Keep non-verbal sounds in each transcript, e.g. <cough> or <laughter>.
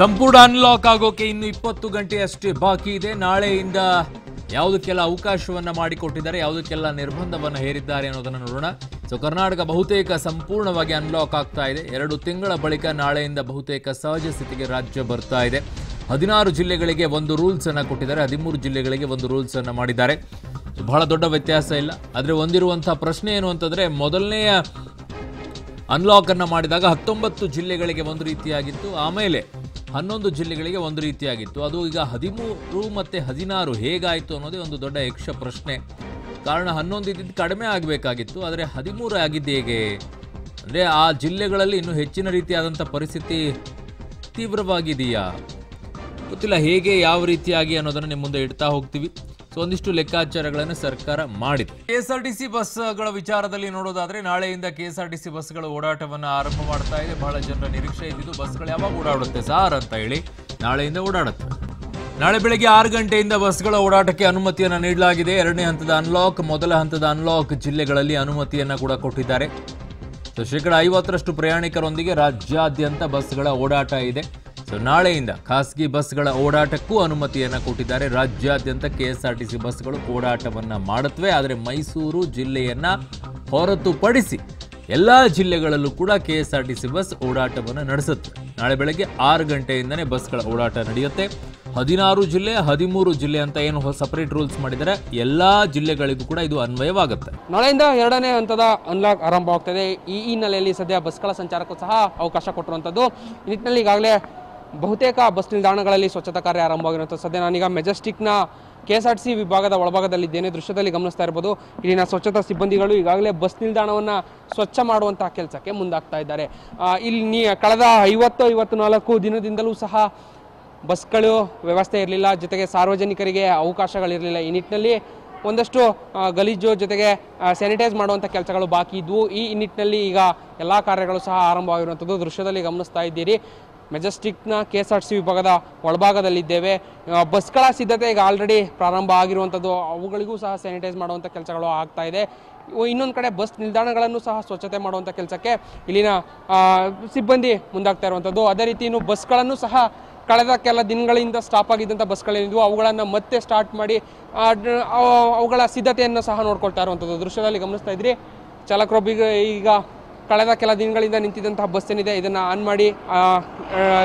ಸಂಪೂರ್ಣ ಅನ್ಲಾಕ್ ಆಗೋಕೆ ಇನ್ನು ಇಪ್ಪತ್ತು ಗಂಟೆಯಷ್ಟೇ ಬಾಕಿ ಇದೆ ನಾಳೆಯಿಂದ ಯಾವುದಕ್ಕೆಲ್ಲ ಅವಕಾಶವನ್ನ ಮಾಡಿಕೊಟ್ಟಿದ್ದಾರೆ ಯಾವುದಕ್ಕೆಲ್ಲ ನಿರ್ಬಂಧವನ್ನು ಹೇರಿದ್ದಾರೆ ಅನ್ನೋದನ್ನು ನೋಡೋಣ ಸೊ ಕರ್ನಾಟಕ ಬಹುತೇಕ ಸಂಪೂರ್ಣವಾಗಿ ಅನ್ಲಾಕ್ ಆಗ್ತಾ ಇದೆ ಎರಡು ತಿಂಗಳ ಬಳಿಕ ನಾಳೆಯಿಂದ ಬಹುತೇಕ ಸಹಜ ಸ್ಥಿತಿಗೆ ರಾಜ್ಯ ಬರ್ತಾ ಇದೆ ಹದಿನಾರು ಜಿಲ್ಲೆಗಳಿಗೆ ಒಂದು ರೂಲ್ಸ್ ಅನ್ನು ಕೊಟ್ಟಿದ್ದಾರೆ ಹದಿಮೂರು ಜಿಲ್ಲೆಗಳಿಗೆ ಒಂದು ರೂಲ್ಸ್ ಅನ್ನು ಮಾಡಿದ್ದಾರೆ ಬಹಳ ದೊಡ್ಡ ವ್ಯತ್ಯಾಸ ಇಲ್ಲ ಆದರೆ ಹೊಂದಿರುವಂತಹ ಪ್ರಶ್ನೆ ಏನು ಅಂತಂದರೆ ಮೊದಲನೆಯ ಅನ್ನು ಮಾಡಿದಾಗ ಹತ್ತೊಂಬತ್ತು ಜಿಲ್ಲೆಗಳಿಗೆ ಒಂದು ರೀತಿಯಾಗಿತ್ತು ಆಮೇಲೆ ಹನ್ನೊಂದು ಜಿಲ್ಲೆಗಳಿಗೆ ಒಂದು ರೀತಿಯಾಗಿತ್ತು ಅದು ಈಗ ಹದಿಮೂರು ಮತ್ತು ಹದಿನಾರು ಹೇಗಾಯಿತು ಅನ್ನೋದೇ ಒಂದು ದೊಡ್ಡ ಯಕ್ಷ ಪ್ರಶ್ನೆ ಕಾರಣ ಹನ್ನೊಂದು ಇದ್ದಿದ್ದು ಕಡಿಮೆ ಆಗಬೇಕಾಗಿತ್ತು ಆದರೆ ಹದಿಮೂರು ಆಗಿದ್ದು ಹೇಗೆ ಅಂದರೆ ಆ ಜಿಲ್ಲೆಗಳಲ್ಲಿ ಇನ್ನೂ ಹೆಚ್ಚಿನ ರೀತಿಯಾದಂಥ ಪರಿಸ್ಥಿತಿ ತೀವ್ರವಾಗಿದೆಯಾ ಗೊತ್ತಿಲ್ಲ ಹೇಗೆ ಯಾವ ರೀತಿಯಾಗಿ ಅನ್ನೋದನ್ನು ನಿಮ್ಮ ಮುಂದೆ ಇಡ್ತಾ ಹೋಗ್ತೀವಿ ಸೊ ಒಂದಿಷ್ಟು ಲೆಕ್ಕಾಚಾರಗಳನ್ನು ಸರ್ಕಾರ ಮಾಡಿದೆ ಸಿ ಬಸ್ಗಳ ವಿಚಾರದಲ್ಲಿ ನೋಡೋದಾದ್ರೆ ನಾಳೆಯಿಂದ ಸಿ ಬಸ್ಗಳ ಓಡಾಟವನ್ನು ಆರಂಭ ಮಾಡ್ತಾ ಇದೆ ಬಹಳ ಜನರ ನಿರೀಕ್ಷೆ ಇದ್ದಿದ್ದು ಬಸ್ಗಳು ಯಾವಾಗ ಓಡಾಡುತ್ತೆ ಸಾರ್ ಅಂತ ಹೇಳಿ ನಾಳೆಯಿಂದ ಓಡಾಡುತ್ತೆ ನಾಳೆ ಬೆಳಗ್ಗೆ ಆರು ಗಂಟೆಯಿಂದ ಬಸ್ಗಳ ಓಡಾಟಕ್ಕೆ ಅನುಮತಿಯನ್ನು ನೀಡಲಾಗಿದೆ ಎರಡನೇ ಹಂತದ ಅನ್ಲಾಕ್ ಮೊದಲ ಹಂತದ ಅನ್ಲಾಕ್ ಜಿಲ್ಲೆಗಳಲ್ಲಿ ಅನುಮತಿಯನ್ನು ಕೂಡ ಕೊಟ್ಟಿದ್ದಾರೆ ಶೇಕಡ ಐವತ್ತರಷ್ಟು ಪ್ರಯಾಣಿಕರೊಂದಿಗೆ ರಾಜ್ಯಾದ್ಯಂತ ಬಸ್ಗಳ ಓಡಾಟ ಇದೆ ಸೊ ನಾಳೆಯಿಂದ ಖಾಸಗಿ ಬಸ್ಗಳ ಓಡಾಟಕ್ಕೂ ಅನುಮತಿಯನ್ನು ಕೊಟ್ಟಿದ್ದಾರೆ ರಾಜ್ಯಾದ್ಯಂತ K S R T C ಬಸ್ಗಳು ಓಡಾಟವನ್ನು ಮಾಡುತ್ತವೆ ಆದರೆ ಮೈಸೂರು ಜಿಲ್ಲೆಯನ್ನು ಹೊರತುಪಡಿಸಿ ಎಲ್ಲ ಜಿಲ್ಲೆಗಳಲ್ಲೂ ಕೂಡ K S R T C bus ಓಡಾಟವನ್ನು ನಡೆಸುತ್ತೆ ನಾಳೆ ಬೆಳಗ್ಗೆ ಆರು ಗಂಟೆಯಿಂದನೇ ಬಸ್ಗಳ ಓಡಾಟ ನಡೆಯುತ್ತೆ ಹದಿನಾರು ಜಿಲ್ಲೆ ಹದಿಮೂರು ಜಿಲ್ಲೆ ಅಂತ ಏನು ಸಪರೇಟ್ ರೂಲ್ಸ್ ಮಾಡಿದರೆ ಎಲ್ಲ ಜಿಲ್ಲೆಗಳಿಗೂ ಕೂಡ ಇದು ಅನ್ವಯವಾಗುತ್ತೆ ನಾಳೆಯಿಂದ ಎರಡನೇ ಹಂತದ ಅನ್ಲಾಕ್ ಆರಂಭವಾಗ್ತದೆ ಈ ಹಿನ್ನೆಲೆಯಲ್ಲಿ ಸದ್ಯ ಬಸ್ಗಳ ಸಂಚಾರಕ್ಕೂ ಸಹ ಅವಕಾಶ ಕೊಟ್ಟಿರುವಂತದ್ದು ಈ ನಿಟ್ಟಿನಲ್ಲಿ ಈಗಾಗಲೇ ಬಹುತೇಕ ಬಸ್ ನಿಲ್ದಾಣಗಳಲ್ಲಿ ಸ್ವಚ್ಛತಾ ಕಾರ್ಯ ಆರಂಭವಾಗಿರುವಂಥ ಸದ್ಯ ನಾನೀಗ ಮೆಜೆಸ್ಟಿಕ್ನ ಕೆ ಎಸ್ ಆರ್ ಸಿ ವಿಭಾಗದ ಒಳಭಾಗದಲ್ಲಿದ್ದೇನೆ ದೃಶ್ಯದಲ್ಲಿ ಗಮನಿಸ್ತಾ ಇರ್ಬೋದು ಇಲ್ಲಿನ ಸ್ವಚ್ಛತಾ ಸಿಬ್ಬಂದಿಗಳು ಈಗಾಗಲೇ ಬಸ್ ನಿಲ್ದಾಣವನ್ನು ಸ್ವಚ್ಛ ಮಾಡುವಂತಹ ಕೆಲಸಕ್ಕೆ ಮುಂದಾಗ್ತಾ ಇದ್ದಾರೆ ಇಲ್ಲಿ ನೀ ಕಳೆದ ಐವತ್ತು ಐವತ್ತು ನಾಲ್ಕು ದಿನದಿಂದಲೂ ಸಹ ಬಸ್ಗಳು ವ್ಯವಸ್ಥೆ ಇರಲಿಲ್ಲ ಜೊತೆಗೆ ಸಾರ್ವಜನಿಕರಿಗೆ ಅವಕಾಶಗಳಿರಲಿಲ್ಲ ಈ ನಿಟ್ಟಿನಲ್ಲಿ ಒಂದಷ್ಟು ಗಲೀಜು ಜೊತೆಗೆ ಸ್ಯಾನಿಟೈಸ್ ಮಾಡುವಂಥ ಕೆಲಸಗಳು ಬಾಕಿ ಇದ್ವು ಈ ನಿಟ್ಟಿನಲ್ಲಿ ಈಗ ಎಲ್ಲ ಕಾರ್ಯಗಳು ಸಹ ಆರಂಭವಾಗಿರುವಂಥದ್ದು ದೃಶ್ಯದಲ್ಲಿ ಗಮನಿಸ್ತಾ ಇದ್ದೀರಿ ಮೆಜೆಸ್ಟಿಕ್ನ ಕೆ ಎಸ್ ಆರ್ ಸಿ ವಿಭಾಗದ ಒಳಭಾಗದಲ್ಲಿದ್ದೇವೆ ಬಸ್ಗಳ ಸಿದ್ಧತೆ ಈಗ ಆಲ್ರೆಡಿ ಪ್ರಾರಂಭ ಆಗಿರುವಂಥದ್ದು ಅವುಗಳಿಗೂ ಸಹ ಸ್ಯಾನಿಟೈಸ್ ಮಾಡುವಂಥ ಕೆಲಸಗಳು ಆಗ್ತಾ ಇದೆ ಇನ್ನೊಂದು ಕಡೆ ಬಸ್ ನಿಲ್ದಾಣಗಳನ್ನು ಸಹ ಸ್ವಚ್ಛತೆ ಮಾಡುವಂಥ ಕೆಲಸಕ್ಕೆ ಇಲ್ಲಿನ ಸಿಬ್ಬಂದಿ ಮುಂದಾಗ್ತಾ ಇರುವಂಥದ್ದು ಅದೇ ರೀತಿ ಇನ್ನು ಬಸ್ಗಳನ್ನು ಸಹ ಕಳೆದ ಕೆಲ ದಿನಗಳಿಂದ ಸ್ಟಾಪ್ ಆಗಿದ್ದಂಥ ಬಸ್ಗಳೇನಿದ್ವು ಅವುಗಳನ್ನು ಮತ್ತೆ ಸ್ಟಾರ್ಟ್ ಮಾಡಿ ಅವುಗಳ ಸಿದ್ಧತೆಯನ್ನು ಸಹ ನೋಡ್ಕೊಳ್ತಾ ಇರುವಂಥದ್ದು ದೃಶ್ಯದಲ್ಲಿ ಗಮನಿಸ್ತಾ ಇದ್ರಿ ಚಾಲಕರೊಬ್ಬ ಈಗ ಕಳೆದ ಕೆಲ ದಿನಗಳಿಂದ ನಿಂತಿದ್ದಂತಹ ಬಸ್ ಏನಿದೆ ಇದನ್ನು ಆನ್ ಮಾಡಿ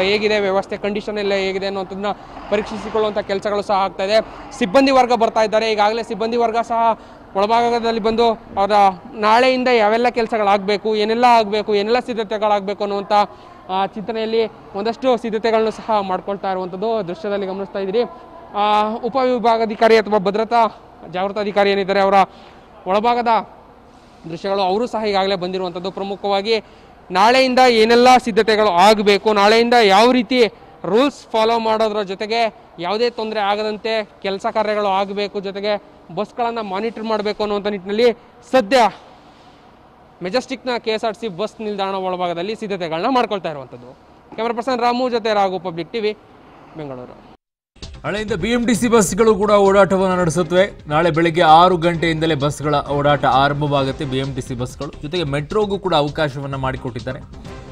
ಹೇಗಿದೆ ವ್ಯವಸ್ಥೆ ಕಂಡೀಷನ್ ಎಲ್ಲ ಹೇಗಿದೆ ಅನ್ನೋಂಥದ್ದನ್ನ ಪರೀಕ್ಷಿಸಿಕೊಳ್ಳುವಂಥ ಕೆಲಸಗಳು ಸಹ ಆಗ್ತಾ ಇದೆ ಸಿಬ್ಬಂದಿ ವರ್ಗ ಬರ್ತಾ ಇದ್ದಾರೆ ಈಗಾಗಲೇ ಸಿಬ್ಬಂದಿ ವರ್ಗ ಸಹ ಒಳಭಾಗದಲ್ಲಿ ಬಂದು ಅವರ ನಾಳೆಯಿಂದ ಯಾವೆಲ್ಲ ಕೆಲಸಗಳಾಗಬೇಕು ಏನೆಲ್ಲ ಆಗಬೇಕು ಏನೆಲ್ಲ ಸಿದ್ಧತೆಗಳಾಗಬೇಕು ಅನ್ನುವಂಥ ಚಿಂತನೆಯಲ್ಲಿ ಒಂದಷ್ಟು ಸಿದ್ಧತೆಗಳನ್ನು ಸಹ ಮಾಡ್ಕೊಳ್ತಾ ಇರುವಂಥದ್ದು ದೃಶ್ಯದಲ್ಲಿ ಗಮನಿಸ್ತಾ ಇದ್ದೀರಿ ಉಪವಿಭಾಗಾಧಿಕಾರಿ ಅಥವಾ ಭದ್ರತಾ ಜಾಗೃತಾಧಿಕಾರಿ ಏನಿದ್ದಾರೆ ಅವರ ಒಳಭಾಗದ ದೃಶ್ಯಗಳು ಅವರು ಸಹ ಈಗಾಗಲೇ ಬಂದಿರುವಂಥದ್ದು ಪ್ರಮುಖವಾಗಿ ನಾಳೆಯಿಂದ ಏನೆಲ್ಲ ಸಿದ್ಧತೆಗಳು ಆಗಬೇಕು ನಾಳೆಯಿಂದ ಯಾವ ರೀತಿ ರೂಲ್ಸ್ ಫಾಲೋ ಮಾಡೋದ್ರ ಜೊತೆಗೆ ಯಾವುದೇ ತೊಂದರೆ ಆಗದಂತೆ ಕೆಲಸ ಕಾರ್ಯಗಳು ಆಗಬೇಕು ಜೊತೆಗೆ ಬಸ್ಗಳನ್ನು ಮಾನಿಟರ್ ಮಾಡಬೇಕು ಅನ್ನುವಂಥ ನಿಟ್ಟಿನಲ್ಲಿ ಸದ್ಯ ಮೆಜೆಸ್ಟಿಕ್ನ K S R C bus ನಿಲ್ದಾಣ ಒಳಭಾಗದಲ್ಲಿ ಸಿದ್ಧತೆಗಳನ್ನ ಮಾಡ್ಕೊಳ್ತಾ ಇರುವಂಥದ್ದು ಕ್ಯಾಮ್ರಾ ಪರ್ಸನ್ ರಾಮು ಜೊತೆ Raghu public V Bengaluru T BMTC ಬಸ್ಗಳು ಕೂಡ ಓಡಾಟವನ್ನು ನಡೆಸುತ್ತವೆ ನಾಳೆ ಬೆಳಗ್ಗೆ ಆರು ಗಂಟೆಯಿಂದಲೇ ಬಸ್ಗಳ ಓಡಾಟ ಆರಂಭವಾಗುತ್ತೆ ಬಿಎಂಟಿಸಿ ಬಸ್ಗಳು ಜೊತೆಗೆ ಮೆಟ್ರೋಗೂ ಕೂಡ ಅವಕಾಶವನ್ನು ಮಾಡಿಕೊಟ್ಟಿದ್ದಾರೆ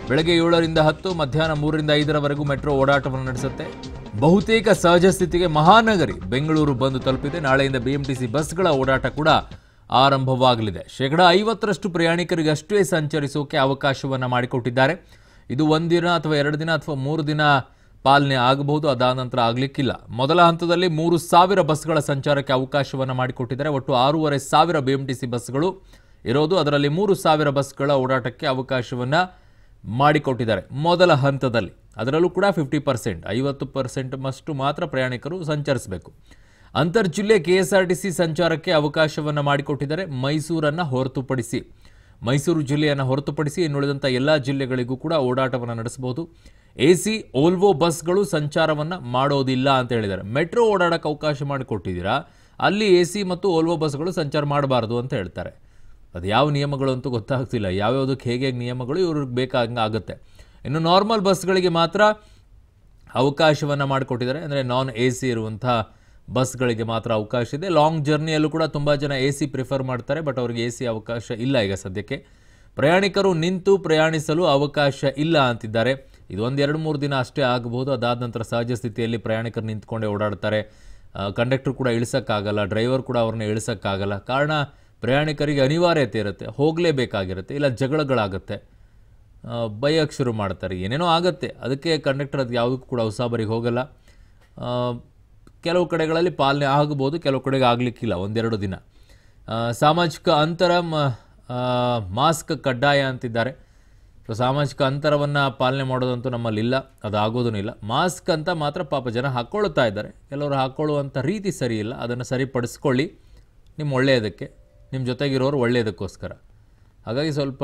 ಬೆಳಗ್ಗೆ ಏಳರಿಂದ ಹತ್ತು ಮಧ್ಯಾಹ್ನ ಮೂರರಿಂದ ಐದರವರೆಗೂ ಮೆಟ್ರೋ ಓಡಾಟವನ್ನು ನಡೆಸುತ್ತೆ ಬಹುತೇಕ ಸಹಜ ಸ್ಥಿತಿಗೆ ಮಹಾನಗರಿ ಬೆಂಗಳೂರು ಬಂದು ತಲುಪಿದೆ ನಾಳೆಯಿಂದ ಬಿಎಂಟಿಸಿ ಬಸ್ಗಳ ಓಡಾಟ ಕೂಡ ಆರಂಭವಾಗಲಿದೆ ಶೇಕಡಾ ಐವತ್ತರಷ್ಟು ಅಷ್ಟೇ ಸಂಚರಿಸೋಕೆ ಅವಕಾಶವನ್ನು ಮಾಡಿಕೊಟ್ಟಿದ್ದಾರೆ ಇದು ಒಂದಿನ ಅಥವಾ ಎರಡು ದಿನ ಅಥವಾ ಮೂರು ದಿನ ಪಾಲನೆ ಆಗಬಹುದು ಅದಾದ ನಂತರ ಆಗಲಿಕ್ಕಿಲ್ಲ ಮೊದಲ ಹಂತದಲ್ಲಿ ಮೂರು ಸಾವಿರ ಬಸ್ಗಳ ಸಂಚಾರಕ್ಕೆ ಅವಕಾಶವನ್ನು ಮಾಡಿಕೊಟ್ಟಿದ್ದಾರೆ ಒಟ್ಟು ಆರೂವರೆ ಸಾವಿರ ಬಿ ಎಂ ಟಿ ಸಿ ಬಸ್ಗಳು ಇರೋದು ಅದರಲ್ಲಿ ಮೂರು ಸಾವಿರ ಬಸ್ಗಳ ಓಡಾಟಕ್ಕೆ ಅವಕಾಶವನ್ನು ಮಾಡಿಕೊಟ್ಟಿದ್ದಾರೆ ಮೊದಲ ಹಂತದಲ್ಲಿ ಅದರಲ್ಲೂ ಕೂಡ ಫಿಫ್ಟಿ ಪರ್ಸೆಂಟ್ ಐವತ್ತು ಪರ್ಸೆಂಟ್ ಮಾತ್ರ ಪ್ರಯಾಣಿಕರು ಸಂಚರಿಸಬೇಕು ಅಂತರ್ ಜಿಲ್ಲೆ ಕೆ ಎಸ್ ಆರ್ ಟಿ ಸಂಚಾರಕ್ಕೆ ಅವಕಾಶವನ್ನು ಮಾಡಿಕೊಟ್ಟಿದ್ದಾರೆ ಮೈಸೂರನ್ನು ಹೊರತುಪಡಿಸಿ ಮೈಸೂರು ಜಿಲ್ಲೆಯನ್ನು ಹೊರತುಪಡಿಸಿ ಇನ್ನುಳಿದಂಥ ಎಲ್ಲ ಜಿಲ್ಲೆಗಳಿಗೂ ಕೂಡ ಓಡಾಟವನ್ನು ನಡೆಸಬಹುದು ಎ ಸಿ ಓಲ್ವೋ ಬಸ್ಗಳು ಸಂಚಾರವನ್ನು ಮಾಡೋದಿಲ್ಲ ಅಂತ ಹೇಳಿದ್ದಾರೆ ಮೆಟ್ರೋ ಓಡಾಡೋಕೆ ಅವಕಾಶ ಮಾಡಿಕೊಟ್ಟಿದ್ದೀರಾ ಅಲ್ಲಿ ಎ ಸಿ ಮತ್ತು ಓಲ್ವೋ ಬಸ್ಗಳು ಸಂಚಾರ ಮಾಡಬಾರ್ದು ಅಂತ ಹೇಳ್ತಾರೆ ಅದು ಯಾವ ನಿಯಮಗಳು ಅಂತೂ ಗೊತ್ತಾಗ್ತಿಲ್ಲ ಯಾವ್ಯಾವುದಕ್ಕೆ ಹೇಗೆ ಹೇಗೆ ನಿಯಮಗಳು ಇವ್ರಿಗೆ ಬೇಕಾದಂಗೆ ಆಗುತ್ತೆ ಇನ್ನು ನಾರ್ಮಲ್ ಬಸ್ಗಳಿಗೆ ಮಾತ್ರ ಅವಕಾಶವನ್ನು ಮಾಡಿಕೊಟ್ಟಿದ್ದಾರೆ ಅಂದರೆ ನಾನ್ ಎ ಸಿ ಇರುವಂಥ ಬಸ್ಗಳಿಗೆ ಮಾತ್ರ ಅವಕಾಶ ಇದೆ ಲಾಂಗ್ ಜರ್ನಿಯಲ್ಲೂ ಕೂಡ ತುಂಬ ಜನ ಎ ಸಿ ಪ್ರಿಫರ್ ಮಾಡ್ತಾರೆ ಬಟ್ ಅವ್ರಿಗೆ ಎ ಸಿ ಅವಕಾಶ ಇಲ್ಲ ಈಗ ಸದ್ಯಕ್ಕೆ ಪ್ರಯಾಣಿಕರು ನಿಂತು ಪ್ರಯಾಣಿಸಲು ಅವಕಾಶ ಇಲ್ಲ ಅಂತಿದ್ದಾರೆ ಒಂದು ಎರಡು ಮೂರು ದಿನ ಅಷ್ಟೇ ಆಗಬಹುದು ಅದಾದ ನಂತರ ಸಹಜ ಸ್ಥಿತಿಯಲ್ಲಿ ಪ್ರಯಾಣಿಕರು ನಿಂತ್ಕೊಂಡೇ ಓಡಾಡ್ತಾರೆ ಕಂಡಕ್ಟರ್ ಕೂಡ ಇಳಿಸೋಕ್ಕಾಗಲ್ಲ ಡ್ರೈವರ್ ಕೂಡ ಅವ್ರನ್ನ ಇಳಿಸೋಕ್ಕಾಗಲ್ಲ ಕಾರಣ ಪ್ರಯಾಣಿಕರಿಗೆ ಅನಿವಾರ್ಯತೆ ಇರುತ್ತೆ ಹೋಗಲೇಬೇಕಾಗಿರುತ್ತೆ ಇಲ್ಲ ಜಗಳಗಳಾಗುತ್ತೆ ಬೈಯಕ್ಕೆ ಶುರು ಮಾಡ್ತಾರೆ ಏನೇನೋ ಆಗುತ್ತೆ ಅದಕ್ಕೆ ಕಂಡಕ್ಟರ್ ಅದು ಯಾವುದಕ್ಕೂ ಕೂಡ ಉಸಾಬರಿಗೆ ಹೋಗಲ್ಲ ಕೆಲವು ಕಡೆಗಳಲ್ಲಿ ಪಾಲನೆ ಆಗ್ಬೋದು ಕೆಲವು ಕಡೆಗೆ ಆಗಲಿಕ್ಕಿಲ್ಲ ಒಂದೆರಡು ದಿನ ಸಾಮಾಜಿಕ ಅಂತರ ಮಾಸ್ಕ್ ಕಡ್ಡಾಯ ಅಂತಿದ್ದಾರೆ ಸೊ ಸಾಮಾಜಿಕ ಅಂತರವನ್ನು ಪಾಲನೆ ಮಾಡೋದಂತೂ ನಮ್ಮಲ್ಲಿಲ್ಲ ಅದು ಆಗೋದೂ ಇಲ್ಲ ಮಾಸ್ಕ್ ಅಂತ ಮಾತ್ರ ಪಾಪ ಜನ ಹಾಕ್ಕೊಳ್ತಾ ಇದ್ದಾರೆ ಕೆಲವರು ಹಾಕ್ಕೊಳ್ಳುವಂಥ ರೀತಿ ಸರಿಯಿಲ್ಲ ಅದನ್ನು ಸರಿಪಡಿಸ್ಕೊಳ್ಳಿ ನಿಮ್ಮ ಒಳ್ಳೆಯದಕ್ಕೆ ನಿಮ್ಮ ಜೊತೆಗಿರೋರು ಒಳ್ಳೆಯದಕ್ಕೋಸ್ಕರ ಹಾಗಾಗಿ ಸ್ವಲ್ಪ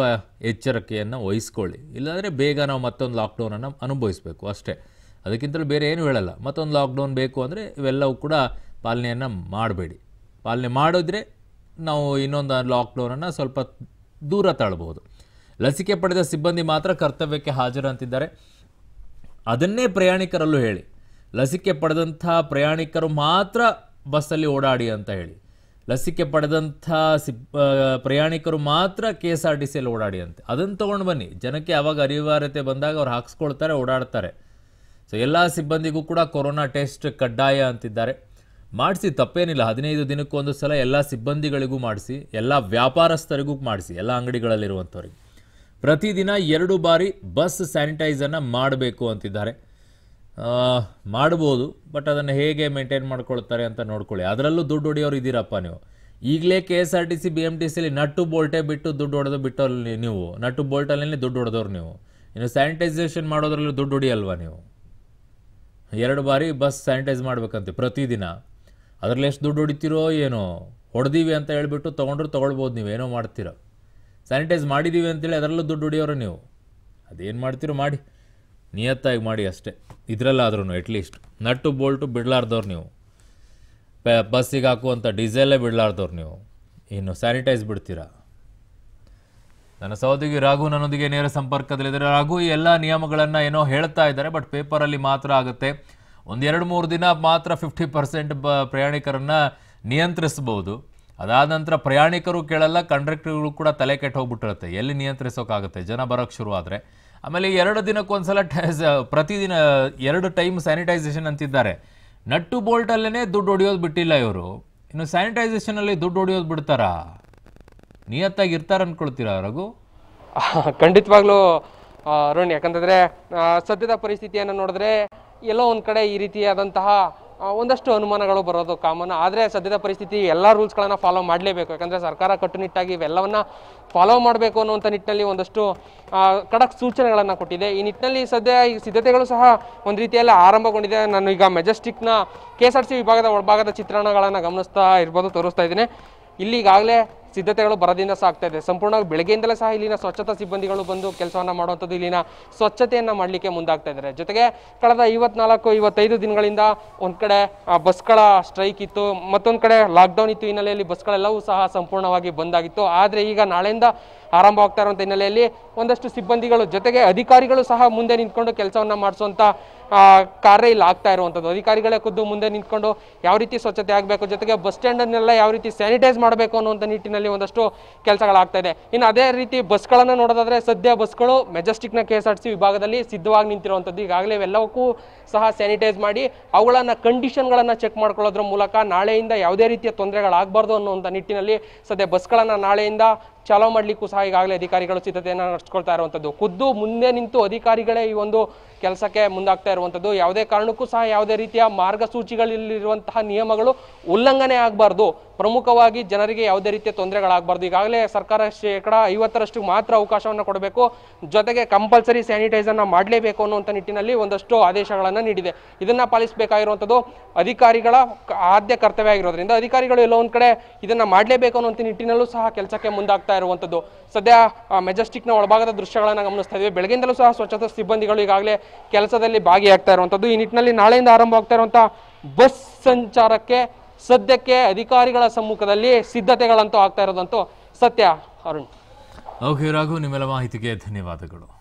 ಎಚ್ಚರಿಕೆಯನ್ನು ವಹಿಸ್ಕೊಳ್ಳಿ ಇಲ್ಲಾಂದರೆ ಬೇಗ ನಾವು ಮತ್ತೊಂದು ಲಾಕ್ಡೌನನ್ನು ಅನುಭವಿಸಬೇಕು ಅಷ್ಟೇ ಅದಕ್ಕಿಂತಲೂ ಬೇರೆ ಏನೂ ಹೇಳಲ್ಲ ಮತ್ತೊಂದು ಲಾಕ್ಡೌನ್ ಬೇಕು ಅಂದರೆ ಇವೆಲ್ಲವೂ ಕೂಡ ಪಾಲನೆಯನ್ನು ಮಾಡಬೇಡಿ ಪಾಲನೆ ಮಾಡಿದ್ರೆ ನಾವು ಇನ್ನೊಂದು ಲಾಕ್ಡೌನನ್ನು ಸ್ವಲ್ಪ ದೂರ ತಾಳ್ಬೋದು ಲಸಿಕೆ ಪಡೆದ ಸಿಬ್ಬಂದಿ ಮಾತ್ರ ಕರ್ತವ್ಯಕ್ಕೆ ಹಾಜರು ಅಂತಿದ್ದಾರೆ ಅದನ್ನೇ ಪ್ರಯಾಣಿಕರಲ್ಲೂ ಹೇಳಿ ಲಸಿಕೆ ಪಡೆದಂಥ ಪ್ರಯಾಣಿಕರು ಮಾತ್ರ ಬಸ್ಸಲ್ಲಿ ಓಡಾಡಿ ಅಂತ ಹೇಳಿ ಲಸಿಕೆ ಪಡೆದಂಥ ಸಿಬ್ ಪ್ರಯಾಣಿಕರು ಮಾತ್ರ ಕೆ ಎಸ್ ಆರ್ ಟಿ ಸಿಯಲ್ಲಿ ಓಡಾಡಿ ಅಂತೆ ಅದನ್ನು ತೊಗೊಂಡು ಬನ್ನಿ ಜನಕ್ಕೆ ಯಾವಾಗ ಅನಿವಾರ್ಯತೆ ಬಂದಾಗ ಅವ್ರು ಹಾಕ್ಸ್ಕೊಳ್ತಾರೆ ಓಡಾಡ್ತಾರೆ ಸೊ ಎಲ್ಲ ಸಿಬ್ಬಂದಿಗೂ ಕೂಡ ಕೊರೋನಾ ಟೆಸ್ಟ್ ಕಡ್ಡಾಯ ಅಂತಿದ್ದಾರೆ ಮಾಡಿಸಿ ತಪ್ಪೇನಿಲ್ಲ ಹದಿನೈದು ದಿನಕ್ಕೊಂದು ಸಲ ಎಲ್ಲ ಸಿಬ್ಬಂದಿಗಳಿಗೂ ಮಾಡಿಸಿ ಎಲ್ಲ ವ್ಯಾಪಾರಸ್ಥರಿಗೂ ಮಾಡಿಸಿ ಎಲ್ಲ ಅಂಗಡಿಗಳಲ್ಲಿರುವಂಥವ್ರಿಗೆ ಪ್ರತಿದಿನ ಎರಡು ಬಾರಿ ಬಸ್ ಸ್ಯಾನಿಟೈಸನ್ನು ಮಾಡಬೇಕು ಅಂತಿದ್ದಾರೆ ಮಾಡ್ಬೋದು ಬಟ್ ಅದನ್ನು ಹೇಗೆ ಮೇಂಟೈನ್ ಮಾಡ್ಕೊಳ್ತಾರೆ ಅಂತ ನೋಡ್ಕೊಳ್ಳಿ ಅದರಲ್ಲೂ ದುಡ್ಡು ಹೊಡೆಯೋರು ಇದ್ದೀರಪ್ಪ ನೀವು ಈಗಲೇ K S R T C B M T C nut ಬೋಲ್ಟೇ ಬಿಟ್ಟು ದುಡ್ಡು ಹೊಡೆದು ಬಿಟ್ಟಲ್ಲಿ ನೀವು ನಟ್ಟು ಬೋಲ್ಟಲ್ಲಿ ದುಡ್ಡು ಹೊಡೆದವ್ರು ನೀವು ಇನ್ನು ಸ್ಯಾನಿಟೈಸೇಷನ್ ಮಾಡೋದ್ರಲ್ಲೂ ದುಡ್ಡು ಹೊಡಿಯಲ್ವಾ ನೀವು ಎರಡು ಬಾರಿ ಬಸ್ ಸ್ಯಾನಿಟೈಸ್ ಮಾಡ್ಬೇಕಂತೆ ಪ್ರತಿದಿನ ಅದರಲ್ಲಿ ಎಷ್ಟು ದುಡ್ಡು ಹೊಡಿತೀರೋ ಏನೋ ಹೊಡೆದೀವಿ ಅಂತ ಹೇಳ್ಬಿಟ್ಟು ತೊಗೊಂಡ್ರು ತೊಗೊಳ್ಬೋದು ನೀವೇನೋ ಮಾಡ್ತೀರ ಸ್ಯಾನಿಟೈಸ್ ಮಾಡಿದ್ದೀವಿ ಅಂತೇಳಿ ಅದರಲ್ಲೂ ದುಡ್ಡು ಹೊಡಿಯೋರು ನೀವು ಅದೇನು ಮಾಡ್ತೀರೋ ಮಾಡಿ ನಿಯತ್ತಾಗಿ ಮಾಡಿ ಅಷ್ಟೇ ಇದರಲ್ಲಾದ್ರೂ ಅಟ್ಲೀಸ್ಟ್ ನಟ್ಟು ಬೋಲ್ಟು ಬಿಡಲಾರ್ದವ್ರು ನೀವು ಪ ಬಸ್ಸಿಗೆ ಹಾಕುವಂಥ ಡೀಸೆಲ್ಲೇ ಬಿಡಲಾರ್ದವ್ರು ನೀವು ಇನ್ನು ಸ್ಯಾನಿಟೈಸ್ ಬಿಡ್ತೀರಾ ನನ್ನ ಸಹೋದಿಗೆ ರಾಘು ನನ್ನೊಂದಿಗೆ ನೇರ ಸಂಪರ್ಕದಲ್ಲಿದ್ದಾರೆ ರಾಘು ಈ ಎಲ್ಲ ನಿಯಮಗಳನ್ನು ಏನೋ ಹೇಳ್ತಾ ಇದ್ದಾರೆ ಬಟ್ ಪೇಪರಲ್ಲಿ ಮಾತ್ರ ಆಗುತ್ತೆ ಒಂದೆರಡು ಮೂರು ದಿನ ಮಾತ್ರ ಫಿಫ್ಟಿ ಪರ್ಸೆಂಟ್ ಬ ಪ್ರಯಾಣಿಕರನ್ನು ನಿಯಂತ್ರಿಸ್ಬೋದು ಅದಾದ ನಂತರ ಪ್ರಯಾಣಿಕರು ಕೇಳಲ್ಲ ಕಂಡಕ್ಟರ್ಗಳು ಕೂಡ ತಲೆ ಕೆಟ್ಟು ಹೋಗ್ಬಿಟ್ಟಿರುತ್ತೆ ಎಲ್ಲಿ ನಿಯಂತ್ರಿಸೋಕ್ಕಾಗುತ್ತೆ ಜನ ಬರೋಕ್ಕೆ ಆದರೆ ಆಮೇಲೆ ಎರಡು ದಿನಕ್ಕೊಂದ್ಸಲ ಪ್ರತಿದಿನ ಎರಡು ಟೈಮ್ ಸ್ಯಾನಿಟೈಸೇಷನ್ ಅಂತಿದ್ದಾರೆ ನಟ್ಟು ಬೋಲ್ಟಲ್ಲೇ ದುಡ್ಡು ಹೊಡೆಯೋದು ಬಿಟ್ಟಿಲ್ಲ ಇವರು ಇನ್ನು ಸ್ಯಾನಿಟೈಸೇಷನಲ್ಲಿ ದುಡ್ಡು ಹೊಡೆಯೋದು ಬಿಡ್ತಾರಾ ನಿಯತ್ತಾಗಿ ಇರ್ತಾರ ಅನ್ಕೊಳ್ತೀರಾ ರಘು <laughs> ಖಂಡಿತವಾಗ್ಲೂ ಅರುಣ್ ಯಾಕಂತಂದರೆ ಸದ್ಯದ ಪರಿಸ್ಥಿತಿಯನ್ನು ನೋಡಿದ್ರೆ ಎಲ್ಲೋ ಒಂದು ಕಡೆ ಈ ರೀತಿಯಾದಂತಹ ಒಂದಷ್ಟು ಅನುಮಾನಗಳು ಬರೋದು ಕಾಮನ್ ಆದರೆ ಸದ್ಯದ ಪರಿಸ್ಥಿತಿ ಎಲ್ಲ ರೂಲ್ಸ್ಗಳನ್ನು ಫಾಲೋ ಮಾಡಲೇಬೇಕು ಯಾಕಂದರೆ ಸರ್ಕಾರ ಕಟ್ಟುನಿಟ್ಟಾಗಿ ಇವೆಲ್ಲವನ್ನು ಫಾಲೋ ಮಾಡಬೇಕು ಅನ್ನುವಂಥ ನಿಟ್ಟಿನಲ್ಲಿ ಒಂದಷ್ಟು ಖಡಕ್ ಸೂಚನೆಗಳನ್ನು ಕೊಟ್ಟಿದೆ ಈ ನಿಟ್ಟಿನಲ್ಲಿ ಸದ್ಯ ಈ ಸಿದ್ಧತೆಗಳು ಸಹ ಒಂದು ರೀತಿಯಲ್ಲಿ ಆರಂಭಗೊಂಡಿದೆ ನಾನು ಈಗ ಮೆಜೆಸ್ಟಿಕ್ನ ಕೆ ಎಸ್ ಆರ್ ಸಿ ವಿಭಾಗದ ಒಳಭಾಗದ ಚಿತ್ರಣಗಳನ್ನು ಗಮನಿಸ್ತಾ ಇರ್ಬೋದು ತೋರಿಸ್ತಾ ಇದ್ದೀನಿ ಇಲ್ಲಿ ಈಗಾಗಲೇ ಸಿದ್ಧತೆಗಳು ಬರದಿಂದ ಸಾಗ್ತಾ ಇದೆ ಸಂಪೂರ್ಣವಾಗಿ ಬೆಳಗ್ಗೆಯಿಂದಲೇ ಸಹ ಇಲ್ಲಿನ ಸ್ವಚ್ಛತಾ ಸಿಬ್ಬಂದಿಗಳು ಬಂದು ಕೆಲಸವನ್ನು ಮಾಡುವಂಥದ್ದು ಇಲ್ಲಿನ ಸ್ವಚ್ಛತೆಯನ್ನು ಮಾಡಲಿಕ್ಕೆ ಮುಂದಾಗ್ತಾ ಇದ್ದಾರೆ ಜೊತೆಗೆ ಕಳೆದ ಐವತ್ನಾಲ್ಕು ಇವತ್ತೈದು ದಿನಗಳಿಂದ ಒಂದು ಕಡೆ ಬಸ್ಗಳ ಸ್ಟ್ರೈಕ್ ಇತ್ತು ಮತ್ತೊಂದು ಕಡೆ ಲಾಕ್ಡೌನ್ ಇತ್ತು ಹಿನ್ನೆಲೆಯಲ್ಲಿ ಬಸ್ಗಳೆಲ್ಲವೂ ಸಹ ಸಂಪೂರ್ಣವಾಗಿ ಬಂದಾಗಿತ್ತು ಆದರೆ ಈಗ ನಾಳೆಯಿಂದ ಆರಂಭವಾಗ್ತಾ ಇರುವಂಥ ಹಿನ್ನೆಲೆಯಲ್ಲಿ ಒಂದಷ್ಟು ಸಿಬ್ಬಂದಿಗಳು ಜೊತೆಗೆ ಅಧಿಕಾರಿಗಳು ಸಹ ಮುಂದೆ ನಿಂತ್ಕೊಂಡು ಕೆಲಸವನ್ನು ಮಾಡಿಸುವಂಥ ಕಾರ್ಯ ಇಲ್ಲಿ ಆಗ್ತಾ ಇರುವಂಥದ್ದು ಅಧಿಕಾರಿಗಳೇ ಖುದ್ದು ಮುಂದೆ ನಿಂತ್ಕೊಂಡು ಯಾವ ರೀತಿ ಸ್ವಚ್ಛತೆ ಆಗಬೇಕು ಜೊತೆಗೆ ಬಸ್ ಸ್ಟ್ಯಾಂಡನ್ನೆಲ್ಲ ಯಾವ ರೀತಿ ಸ್ಯಾನಿಟೈಸ್ ಮಾಡಬೇಕು ಅನ್ನುವಂಥ ನಿಟ್ಟಿನಲ್ಲಿ ಒಂದಷ್ಟು ಕೆಲಸಗಳಾಗ್ತಾಯಿದೆ ಇದೆ ಇನ್ನು ಅದೇ ರೀತಿ ಬಸ್ಗಳನ್ನು ನೋಡೋದಾದರೆ ಸದ್ಯ ಬಸ್ಗಳು ಮೆಜೆಸ್ಟಿಕ್ನ ಕೆ ಎಸ್ ಆರ್ ಸಿ ವಿಭಾಗದಲ್ಲಿ ಸಿದ್ಧವಾಗಿ ನಿಂತಿರುವಂಥದ್ದು ಈಗಾಗಲೇ ಎಲ್ಲವಕ್ಕೂ ಸಹ ಸ್ಯಾನಿಟೈಸ್ ಮಾಡಿ ಅವುಗಳನ್ನು ಕಂಡೀಷನ್ಗಳನ್ನು ಚೆಕ್ ಮಾಡ್ಕೊಳ್ಳೋದ್ರ ಮೂಲಕ ನಾಳೆಯಿಂದ ಯಾವುದೇ ರೀತಿಯ ತೊಂದರೆಗಳಾಗಬಾರ್ದು ಅನ್ನುವಂಥ ನಿಟ್ಟಿನಲ್ಲಿ ಸದ್ಯ ಬಸ್ಗಳನ್ನು ನಾಳೆಯಿಂದ ಚಾಲೋ ಮಾಡಲಿಕ್ಕೂ ಸಹ ಈಗಾಗಲೇ ಅಧಿಕಾರಿಗಳು ಸಿದ್ಧತೆಯನ್ನು ನಡೆಸ್ಕೊಳ್ತಾ ಇರುವಂಥದ್ದು ಖುದ್ದು ಮುಂದೆ ನಿಂತು ಅಧಿಕಾರಿಗಳೇ ಈ ಒಂದು ಕೆಲಸಕ್ಕೆ ಮುಂದಾಗ್ತಾ ಇರುವಂಥದ್ದು ಯಾವುದೇ ಕಾರಣಕ್ಕೂ ಸಹ ಯಾವುದೇ ರೀತಿಯ ಮಾರ್ಗಸೂಚಿಗಳಲ್ಲಿರುವಂತಹ ನಿಯಮಗಳು ಉಲ್ಲಂಘನೆ ಆಗಬಾರ್ದು ಪ್ರಮುಖವಾಗಿ ಜನರಿಗೆ ಯಾವುದೇ ರೀತಿಯ ತೊಂದರೆಗಳಾಗಬಾರ್ದು ಈಗಾಗಲೇ ಸರ್ಕಾರ ಶೇಕಡ ಐವತ್ತರಷ್ಟು ಮಾತ್ರ ಅವಕಾಶವನ್ನು ಕೊಡಬೇಕು ಜೊತೆಗೆ ಕಂಪಲ್ಸರಿ ಸ್ಯಾನಿಟೈಸರ್ನ ಮಾಡಲೇಬೇಕು ಅನ್ನುವಂಥ ನಿಟ್ಟಿನಲ್ಲಿ ಒಂದಷ್ಟು ಆದೇಶಗಳನ್ನು ನೀಡಿದೆ ಇದನ್ನು ಪಾಲಿಸಬೇಕಾಗಿರುವಂಥದ್ದು ಅಧಿಕಾರಿಗಳ ಆದ್ಯ ಕರ್ತವ್ಯ ಆಗಿರೋದ್ರಿಂದ ಅಧಿಕಾರಿಗಳು ಎಲ್ಲೋ ಒಂದು ಕಡೆ ಇದನ್ನು ಮಾಡಲೇಬೇಕು ಅನ್ನುವಂಥ ನಿಟ್ಟಿನಲ್ಲೂ ಸಹ ಕೆಲಸಕ್ಕೆ ಮುಂದಾಗ್ತಾ ಮಾಡ್ತಾ ಇರುವಂಥದ್ದು ಸದ್ಯ ಮೆಜೆಸ್ಟಿಕ್ನ ಒಳಭಾಗದ ದೃಶ್ಯಗಳನ್ನು ಗಮನಿಸ್ತಾ ಇದ್ದೀವಿ ಬೆಳಗ್ಗೆಯಿಂದಲೂ ಸಹ ಸ್ವಚ್ಛತಾ ಸಿಬ್ಬಂದಿಗಳು ಈಗಾಗಲೇ ಕೆಲಸದಲ್ಲಿ ಭಾಗಿಯಾಗ್ತಾ ಇರುವಂಥದ್ದು ಈ ನಿಟ್ಟಿನಲ್ಲಿ ನಾಳೆಯಿಂದ ಆರಂಭ ಆಗ್ತಾ ಇರುವಂಥ ಬಸ್ ಸಂಚಾರಕ್ಕೆ ಸದ್ಯಕ್ಕೆ ಅಧಿಕಾರಿಗಳ ಸಮ್ಮುಖದಲ್ಲಿ ಸಿದ್ಧತೆಗಳಂತೂ ಆಗ್ತಾ ಇರೋದಂತೂ ಸತ್ಯ ಅರುಣ್ ಓಕೆ ರಾಘು ನಿಮ್ಮೆಲ್ಲ ಮಾಹಿತಿಗೆ ಧನ್ಯವಾದಗಳು